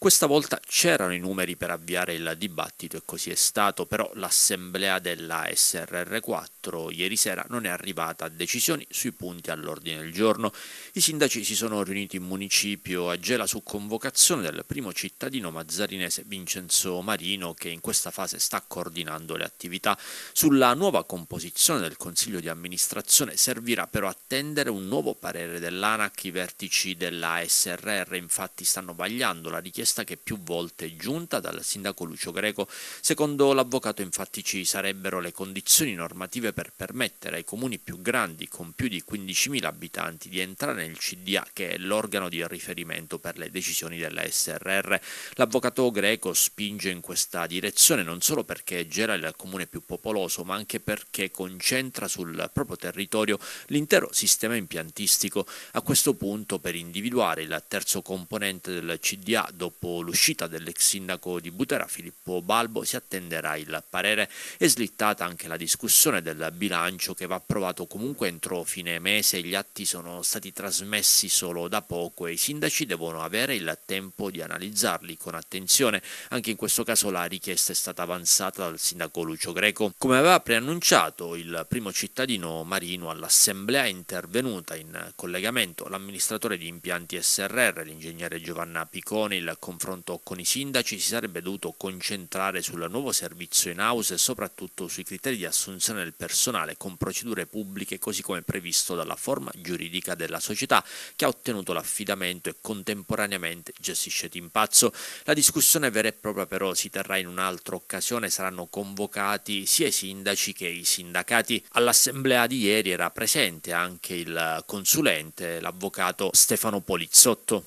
Questa volta c'erano i numeri per avviare il dibattito e così è stato, però l'assemblea della SRR4 ieri sera non è arrivata a decisioni sui punti all'ordine del giorno. I sindaci si sono riuniti in municipio a Gela su convocazione del primo cittadino mazzarinese Vincenzo Marino che in questa fase sta coordinando le attività. Sulla nuova composizione del consiglio di amministrazione servirà però attendere un nuovo parere dell'ANAC. I vertici della SRR infatti stanno vagliando la richiesta richiesta che più volte è giunta dal sindaco Lucio Greco. Secondo l'avvocato infatti ci sarebbero le condizioni normative per permettere ai comuni più grandi con più di 15.000 abitanti di entrare nel CDA che è l'organo di riferimento per le decisioni della SRR. L'avvocato Greco spinge in questa direzione non solo perché Gera è il comune più popoloso ma anche perché concentra sul proprio territorio l'intero sistema impiantistico. A questo punto per individuare il terzo componente del CDA dopo dopo l'uscita dell'ex sindaco di Butera Filippo Balbo si attenderà il parere e slittata anche la discussione del bilancio che va approvato comunque entro fine mese. Gli atti sono stati trasmessi solo da poco e i sindaci devono avere il tempo di analizzarli con attenzione. Anche in questo caso la richiesta è stata avanzata dal sindaco Lucio Greco. Come aveva preannunciato il primo cittadino marino all'assemblea è intervenuta in collegamento l'amministratore di impianti SRR, l'ingegnere Giovanna Picone, il confronto con i sindaci si sarebbe dovuto concentrare sul nuovo servizio in house e soprattutto sui criteri di assunzione del personale con procedure pubbliche così come previsto dalla forma giuridica della società che ha ottenuto l'affidamento e contemporaneamente gestisce Timpazzo. La discussione vera e propria però si terrà in un'altra occasione, saranno convocati sia i sindaci che i sindacati. All'assemblea di ieri era presente anche il consulente, l'avvocato Stefano Polizzotto.